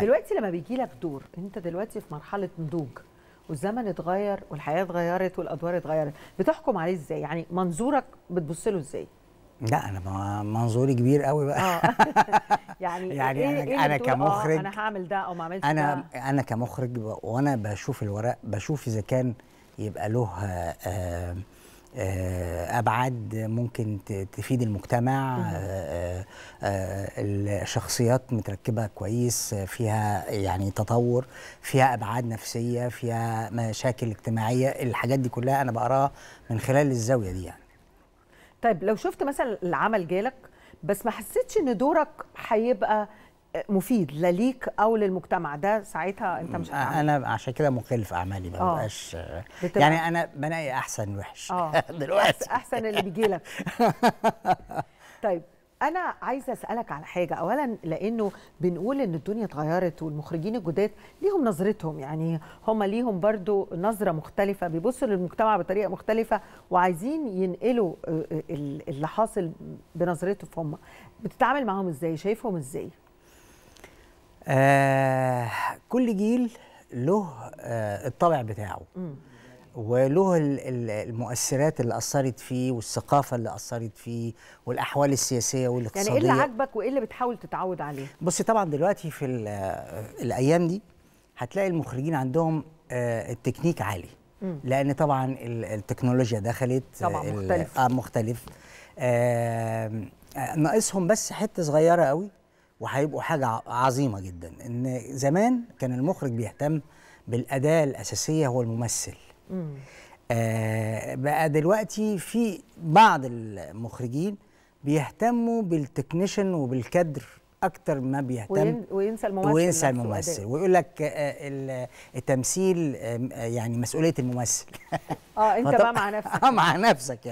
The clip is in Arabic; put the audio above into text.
طيب. دلوقتي لما بيجي لك دور انت دلوقتي في مرحله نضوج والزمن اتغير والحياه اتغيرت والادوار اتغيرت بتحكم عليه ازاي يعني منظورك بتبص له ازاي لا انا منظوري كبير قوي بقى آه. يعني يعني إيه انا إيه انا آه، كمخرج انا هعمل ده او ما عملتش انا ده. انا كمخرج وانا بشوف الورق بشوف اذا كان يبقى له آه آه، ابعاد ممكن تفيد المجتمع آه، آه، الشخصيات متركبه كويس فيها يعني تطور فيها ابعاد نفسيه فيها مشاكل اجتماعيه الحاجات دي كلها انا بقراها من خلال الزاويه دي يعني طيب لو شفت مثلا العمل جالك بس ما حسيتش ان دورك هيبقى مفيد لا ليك او للمجتمع ده ساعتها انت مش هتعمل. انا عشان كده مخالف اعمالي ما آه. ببقاش يعني انا بنقي احسن وحش آه. دلوقتي احسن اللي بيجي لك طيب انا عايزه اسالك على حاجه اولا لانه بنقول ان الدنيا اتغيرت والمخرجين الجداد ليهم نظرتهم يعني هم ليهم برضو نظره مختلفه بيبصوا للمجتمع بطريقه مختلفه وعايزين ينقلوا آه، اللي حاصل بنظرتهم هم بتتعامل معاهم ازاي شايفهم ازاي آه كل جيل له آه الطبع بتاعه م. وله المؤثرات اللي اثرت فيه والثقافه اللي اثرت فيه والاحوال السياسيه والاقتصاديه يعني ايه اللي عاجبك وايه اللي بتحاول تتعود عليه بصي طبعا دلوقتي في آه، الايام دي هتلاقي المخرجين عندهم آه، التكنيك عالي لان طبعا التكنولوجيا دخلت طبعا مختلف اه مختلف آه ناقصهم بس حته صغيره قوي وهيبقوا حاجه عظيمه جدا ان زمان كان المخرج بيهتم بالاداه الاساسيه هو الممثل آه بقى دلوقتي في بعض المخرجين بيهتموا بالتكنيشن وبالكادر اكتر ما بيهتم وينسى الممثل وينسى الممثل ويقول لك آه، التمثيل يعني مسؤوليه الممثل اه انت بقى مع نفسك اه مع نفسك يعني